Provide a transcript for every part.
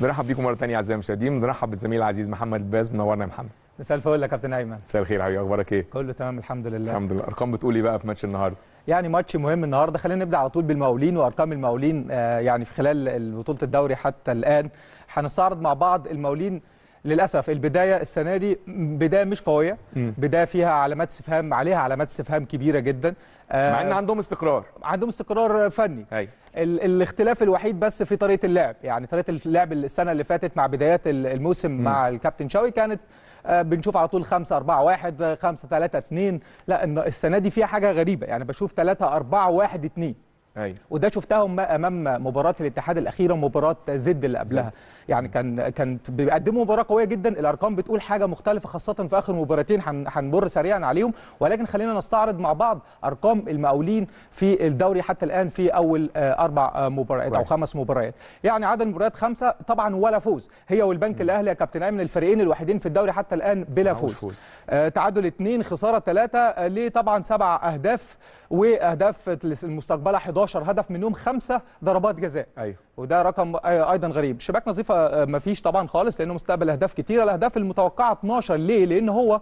بنرحب بيكم مره ثانيه اعزائي المشاهدين نرحب بالزميل العزيز محمد الباز منورنا يا محمد مساء الفل يا كابتن ايمن مساء الخير حبيبي اخبارك ايه كله تمام الحمد لله الحمد لله ارقام بتقول ايه بقى في ماتش النهارده يعني ماتش مهم النهارده خلينا نبدا على طول بالمقاولين وارقام المقاولين آه، يعني في خلال بطوله الدوري حتى الان هنستعرض مع بعض المقاولين للاسف البدايه السنه دي بدايه مش قويه بدايه فيها علامات استفهام عليها علامات استفهام كبيره جدا آه، مع ان عندهم استقرار عندهم استقرار فني هي. ال الاختلاف الوحيد بس في طريقه اللعب يعني طريقه اللعب السنه اللي فاتت مع بدايات الموسم م. مع الكابتن شاوي كانت آه، بنشوف على طول 5 4 1 5 3 2 لا السنه دي فيها حاجه غريبه يعني بشوف 3 4 1 2 أيوة. وده شفتهم امام مباراه الاتحاد الاخيره ومباراه زد اللي قبلها زد. يعني كان كان بيقدموا مباراه قويه جدا الارقام بتقول حاجه مختلفه خاصه في اخر مباراتين هنمر سريعا عليهم ولكن خلينا نستعرض مع بعض ارقام المقاولين في الدوري حتى الان في اول آه، اربع آه، مباريات او خمس مباريات يعني عدد المباريات خمسه طبعا ولا فوز هي والبنك م. الاهلي يا كابتن ايمن الفريقين الوحيدين في الدوري حتى الان بلا فوز, فوز. آه تعادل اثنين خساره ثلاثه آه، ليه طبعا سبع اهداف واهداف المستقبله 11 11 هدف منهم خمسه ضربات جزاء ايوه وده رقم آه، ايضا غريب شباك نظيفه آه، ما فيش طبعا خالص لانه مستقبل اهداف كتيره الاهداف المتوقعه 12 ليه لان هو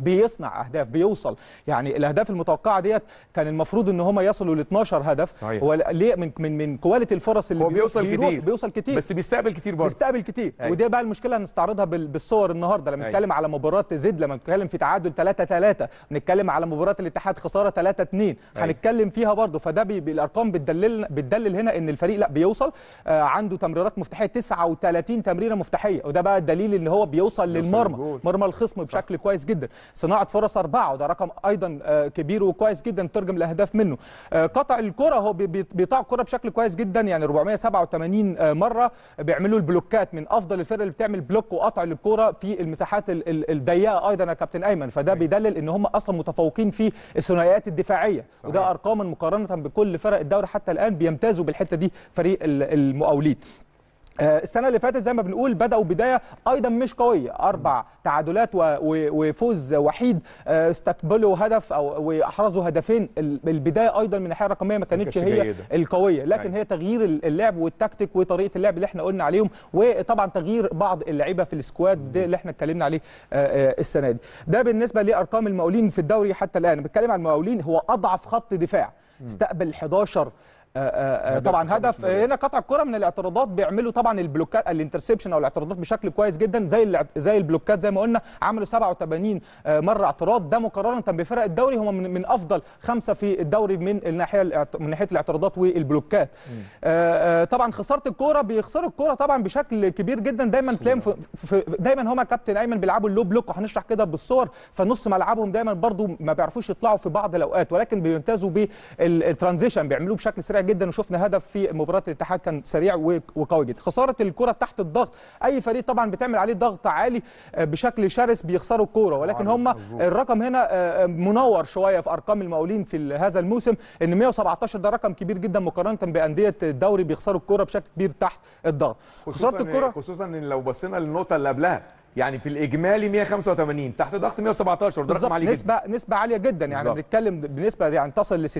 بيصنع اهداف بيوصل يعني الاهداف المتوقعه ديت كان المفروض ان هم يصلوا ل 12 هدف صحيح. هو ليه من من من كواليتي الفرص اللي هو بيوصل بيروح كتير بيوصل كتير بس بيستقبل كتير برضه بيستقبل كتير أي. أيوة. ودي بقى المشكله هنستعرضها بالصور النهارده لما أيوة. نتكلم على مباراه زد لما نتكلم في تعادل 3 3 نتكلم على مباراه الاتحاد خساره 3 2 أيوة. هنتكلم فيها برضه فده بي الارقام بتدلل بتدلل هنا ان الفريق لا بيوصل آه عنده تمريرات مفتاحيه 39 تمريره مفتاحيه وده بقى الدليل ان هو بيوصل للمرمى مرمى الخصم بشكل صح. كويس جدا صناعه فرص اربعه وده رقم ايضا آه، كبير وكويس جدا ترجم الاهداف منه آه، قطع الكره هو بيقطع الكره بشكل كويس جدا يعني 487 آه، مره بيعملوا البلوكات من افضل الفرق اللي بتعمل بلوك وقطع للكره في المساحات الضيقه ايضا يا كابتن ايمن فده بيدلل ان هم اصلا متفوقين في الثنائيات الدفاعيه صحيح. وده ارقام مقارنه بكل فرق الدوري حتى الان بيمتازوا بالحته دي فريق المقاولين آه، السنه اللي فاتت زي ما بنقول بداوا بدايه ايضا مش قويه اربع تعادلات وفوز وحيد آه، استقبلوا هدف او واحرزوا هدفين البدايه ايضا من الناحيه الرقميه ما كانتش هي جيدة. القويه لكن أيوة. هي تغيير اللعب والتكتيك وطريقه اللعب اللي احنا قلنا عليهم وطبعا تغيير بعض اللعيبه في السكواد ده اللي احنا اتكلمنا عليه آه، السنه دي ده بالنسبه لارقام المقاولين في الدوري حتى الان بتكلم عن المقاولين هو اضعف خط دفاع استقبل 11 آه، آه، آه، طبعا هدف هنا قطع الكره من الاعتراضات بيعملوا طبعا البلوكات الانترسبشن او الاعتراضات بشكل كويس جدا زي زي البلوكات زي ما قلنا عملوا 87 مره اعتراض ده مقارنه بفرق الدوري هم من, من افضل خمسه في الدوري من الناحيه من ناحيه الاعتراضات والبلوكات طبعا خساره الكوره بيخسروا الكوره طبعا بشكل كبير جدا دايما تلاقيهم دايما هما كابتن ايمن بيلعبوا اللو بلوك وهنشرح كده بالصور فنص ملعبهم دايما برده ما بيعرفوش يطلعوا في بعض الاوقات ولكن بيمتازوا بالترانزيشن بيعملوه بشكل سريع جدا وشفنا هدف في مباراه الاتحاد كان سريع وقوي جدا خساره الكره تحت الضغط اي فريق طبعا بتعمل عليه ضغط عالي آه، بشكل شرس بيخسروا الكوره ولكن هم الرقم هنا آه، آه، منور شويه في ارقام المقاولين في هذا الموسم ان 117 ده رقم كبير جدا مقارنه بانديه الدوري بيخسروا الكوره بشكل كبير تحت الضغط خساره الكوره خصوصا ان لو بصينا للنقطه اللي قبلها يعني في الاجمالي 185 تحت ضغط 117 ده رقم عالي نسبه جدا. نسبه عاليه جدا يعني بالزبط. بنتكلم بنسبه يعني تصل ل 60% 65%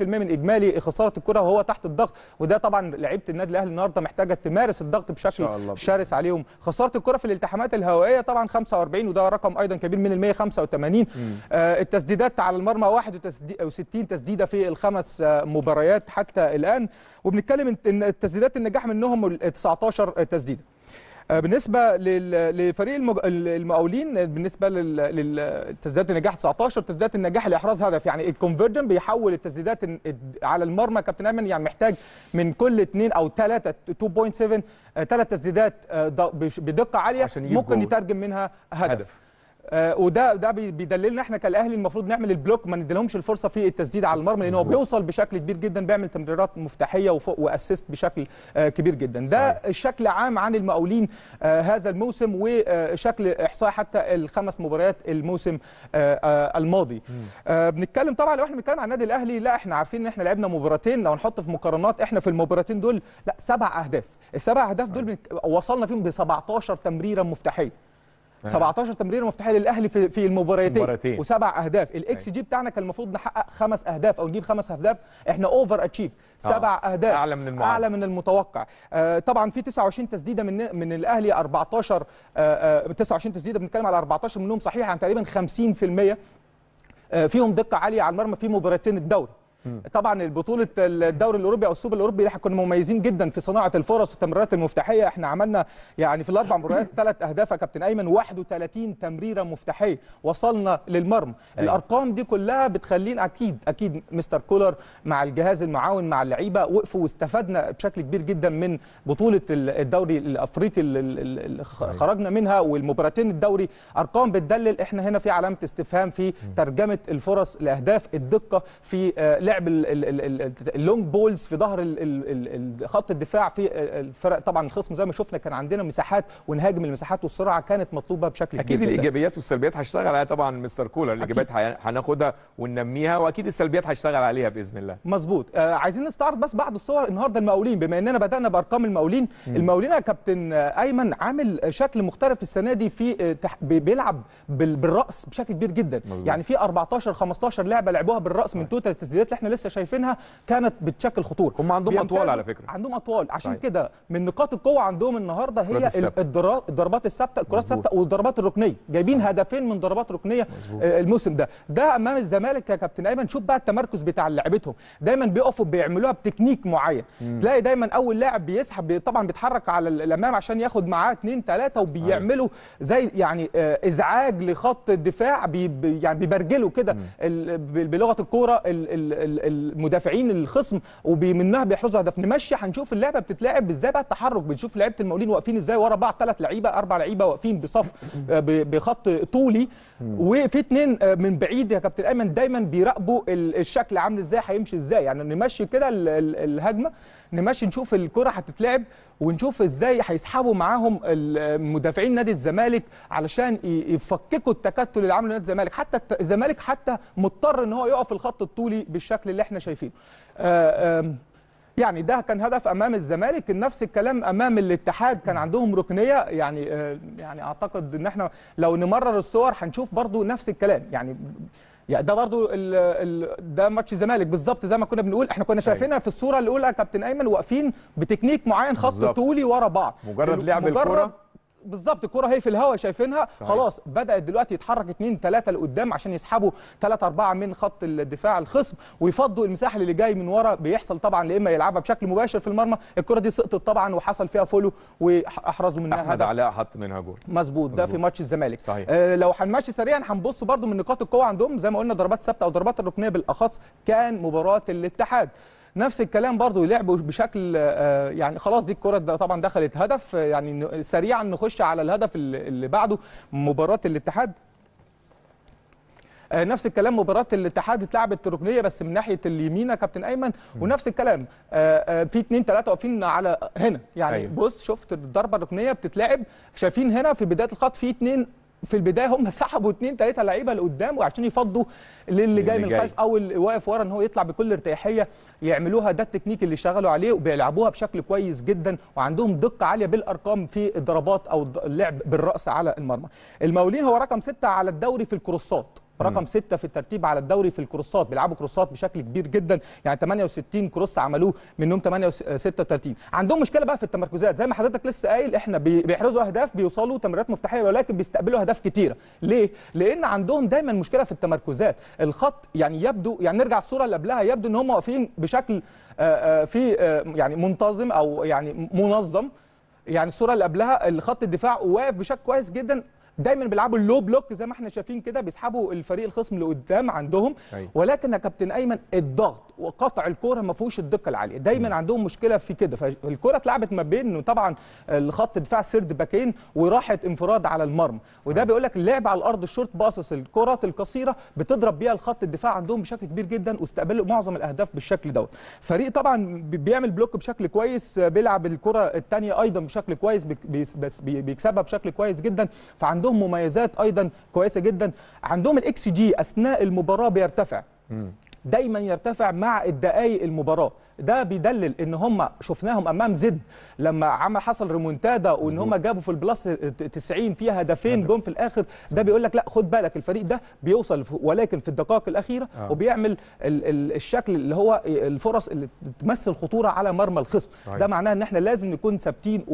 من اجمالي خساره الكره وهو تحت الضغط وده طبعا لعيبه النادي الاهلي النهارده محتاجه تمارس الضغط بشكل شرس عليهم خساره الكره في الالتحامات الهوائيه طبعا 45 وده رقم ايضا كبير من ال 185 آه التسديدات على المرمى 61 تسديده في الخمس آه، مباريات حتى الان وبنتكلم ان التسديدات النجاح منهم 19 تسديده آه، بالنسبه لفريق المقاولين بالنسبه للتسديدات النجاح 19 تسديدات النجاح لاحراز هدف يعني الكونفرجن بيحول التسديدات على المرمى كابتن ايمن يعني محتاج من كل اثنين او ثلاثه 2.7 ثلاث تسديدات آه، بدقه عاليه ممكن يترجم منها هدف, هدف. آه، وده ده بيدللنا احنا كالاهلي المفروض نعمل البلوك ما نديلهمش الفرصه في التسديد على المرمى لان هو بيوصل بشكل كبير جدا بيعمل تمريرات مفتاحيه وفوق واسيست بشكل آه، كبير جدا ده الشكل عام عن المقاولين آه، هذا الموسم وشكل احصائي حتى الخمس مباريات الموسم الماضي بنتكلم طبعا لو احنا بنتكلم عن النادي الاهلي لا احنا عارفين ان احنا لعبنا مباراتين لو هنحط في مقارنات احنا في المباراتين دول لا سبع اهداف السبع اهداف دول وصلنا فيهم ب 17 تمريره مفتاحيه 17 آه. تمريره مفتوحه للاهلي في, في المباراتين وسبع اهداف الاكس أيوة. جي بتاعنا كان المفروض نحقق خمس اهداف او نجيب خمس اهداف احنا اوفر اتشيف آه. سبع آه. اهداف اعلى من المعارف. اعلى من المتوقع آه طبعا في 29 تسديده من من الاهلي 14 آه 29 آه، تسديده بنتكلم على 14 منهم صحيحه عن يعني تقريبا 50% فيهم دقه عاليه على المرمى في مباراتين الدوري طبعا البطوله الدوري الاوروبي او السوبر الاوروبي احنا كنا مميزين جدا في صناعه الفرص والتمريرات المفتاحيه احنا عملنا يعني في الاربع مباريات ثلاث اهداف يا كابتن ايمن 31 تمريره مفتاحيه وصلنا للمرمى أيوه. الارقام دي كلها بتخلينا اكيد اكيد مستر كولر مع الجهاز المعاون مع اللعيبه وقفوا واستفدنا بشكل كبير جدا من بطوله الدوري الافريقي اللي خرجنا منها والمباراتين الدوري ارقام بتدلل احنا هنا في علامه استفهام في ترجمه الفرص لاهداف الدقه في آه، لعب لعب اللونج بولز في ظهر خط الدفاع في الفرق طبعا الخصم زي ما شفنا كان عندنا مساحات ونهاجم المساحات والسرعه كانت مطلوبه بشكل كبير اكيد الايجابيات والسلبيات هشتغل عليها طبعا مستر كولر الايجابيات هناخدها وننميها واكيد السلبيات هشتغل عليها باذن الله مظبوط آه عايزين نستعرض بس بعض الصور النهارده المقاولين بما اننا بدانا بارقام المقاولين المقاولين يا كابتن ايمن عامل شكل مختلف السنه دي في آه، بيلعب بالراس بشكل كبير جدا مزبوط. يعني في 14 15 لعبه لعبوها بالراس صحيح. من توتال التسديدات احنا لسه شايفينها كانت بتشكل خطوره هم عندهم اطوال على فكره عندهم اطوال عشان كده من نقاط القوه عندهم النهارده هي الضربات الثابته الكرات الثابته والضربات الركنيه جايبين هدفين من ضربات ركنيه آه، الموسم ده ده امام الزمالك يا كابتن ايمن شوف بقى التمركز بتاع لعيبتهم دايما بيقفوا بيعملوها بتكنيك معين مم. تلاقي دايما اول لاعب بيسحب طبعا بيتحرك على الامام عشان ياخد معاه اثنين ثلاثه وبيعملوا زي يعني آه، ازعاج لخط الدفاع بي يعني بيبرجلوا كده بلغه الكوره المدافعين الخصم ومنها بيحرزوا هدف نمشي هنشوف اللعبه بتتلعب ازاي بقى التحرك بنشوف لعيبه المقاولين واقفين ازاي ورا بعض ثلاث لعيبه اربع لعيبه واقفين بصف آه، بخط طولي وفي اثنين آه، من بعيد يا كابتن ايمن دايما بيراقبوا الشكل عامل ازاي هيمشي ازاي يعني نمشي كده الهجمه نمشي نشوف الكره هتتلعب ونشوف ازاي هيسحبوا معاهم المدافعين نادي الزمالك علشان يفككوا التكتل اللي عمله نادي الزمالك حتى الزمالك حتى مضطر ان هو يقف الخط الطولي بالشكل اللي احنا شايفينه آه، يعني ده كان هدف امام الزمالك نفس الكلام امام الاتحاد كان عندهم ركنيه يعني آه، يعني اعتقد ان احنا لو نمرر الصور هنشوف برضو نفس الكلام يعني يعني ده برضو ال ال ده ماتش الزمالك بالظبط زي ما كنا بنقول احنا كنا أيوه. شايفينها في الصوره الاولى كابتن ايمن واقفين بتكنيك معين خط طولي ورا بعض مجرد لعب الكره بالظبط الكره هي في الهواء شايفينها صحيح. خلاص بدات دلوقتي يتحرك اتنين ثلاثة لقدام عشان يسحبوا ثلاثة أربعة من خط الدفاع الخصم ويفضوا المساحه اللي جاي من ورا بيحصل طبعا يا اما يلعبها بشكل مباشر في المرمى الكره دي سقطت طبعا وحصل فيها فولو واحرزوا منها احمد علاء حط منها جول مظبوط ده في ماتش الزمالك صحيح. آه لو هنمشي سريعا هنبص برده من نقاط القوه عندهم زي ما قلنا ضربات ثابته او ضربات الركنيه بالاخص كان مباراه الاتحاد نفس الكلام برضو لعبوا بشكل آه، يعني خلاص دي الكره طبعا دخلت هدف يعني سريعا نخش على الهدف اللي بعده مباراه الاتحاد آه، نفس الكلام مباراه الاتحاد اتلعبت ركنيه بس من ناحيه اليمين يا كابتن ايمن ونفس الكلام آه، في اثنين ثلاثه واقفين على هنا يعني أيوه. بص شفت الضربه الركنيه بتتلعب شايفين هنا في بدايه الخط في اثنين في البدايه هم سحبوا اثنين ثلاثه لعيبه لقدام وعشان يفضوا للي جاي من الخلف او اللي واقف ورا ان هو يطلع بكل ارتياحيه يعملوها ده التكنيك اللي اشتغلوا عليه وبيلعبوها بشكل كويس جدا وعندهم دقه عاليه بالارقام في الضربات او اللعب بالراس على المرمى المولين هو رقم سته على الدوري في الكروسات رقم 6 في الترتيب على الدوري في الكروسات بيلعبوا كروسات بشكل كبير جدا يعني 68 كروس عملوه منهم 36 عندهم مشكله بقى في التمركزات زي ما حضرتك لسه قايل احنا بيحرزوا اهداف بيوصلوا تمريرات مفتاحيه ولكن بيستقبلوا اهداف كتيره ليه لان عندهم دايما مشكله في التمركزات الخط يعني يبدو يعني نرجع الصوره اللي قبلها يبدو ان هم واقفين بشكل آه، آه، في آه، يعني منتظم او يعني منظم يعني الصوره اللي قبلها الخط الدفاع واقف بشكل كويس جدا دايما بيلعبوا اللو بلوك زي ما احنا شايفين كده بيسحبوا الفريق الخصم لقدام عندهم أيوة. ولكن يا كابتن ايمن الضغط وقطع الكوره ما فيهوش الدقه العاليه دايما م. عندهم مشكله في كده فالكوره اتلعبت ما بين طبعا الخط دفاع سيرد باكين وراحت انفراد على المرمى وده بيقول لك اللعب على الارض الشورت باصص الكرات القصيره بتضرب بيها الخط الدفاع عندهم بشكل كبير جدا واستقبلوا معظم الاهداف بالشكل دوت فريق طبعا بيعمل بلوك بشكل كويس بيلعب الكره الثانيه ايضا بشكل كويس بس بيكسبها بشكل كويس جدا فعندهم عندهم مميزات ايضا كويسه جدا عندهم الاكس جي اثناء المباراه بيرتفع دايما يرتفع مع الدقائق المباراه ده بيدلل ان هم شفناهم امام زد لما عمل حصل ريمونتادا وان هم جابوا في البلس 90 فيها هدفين جم في الاخر ده بيقول لك لا خد بالك الفريق ده بيوصل ولكن في الدقائق الاخيره آه. وبيعمل ال ال الشكل اللي هو الفرص اللي تمثل خطوره على مرمى الخصم ده معناه ان احنا لازم نكون ثابتين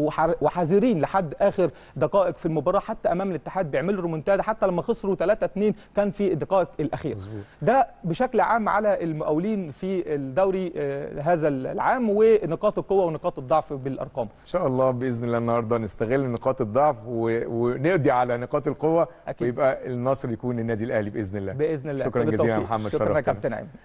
وحذرين لحد اخر دقائق في المباراه حتى امام الاتحاد بيعملوا ريمونتادا حتى لما خسروا 3 2 كان في الدقائق الاخيره ده بشكل عام على المقاولين في الدوري آه هذا العام ونقاط القوه ونقاط الضعف بالارقام ان شاء الله باذن الله النهارده نستغل نقاط الضعف ونقضي على نقاط القوه أكيد. ويبقى النصر يكون النادي الاهلي باذن الله باذن الله شكرا جزيلا يا محمد شكرا كابتن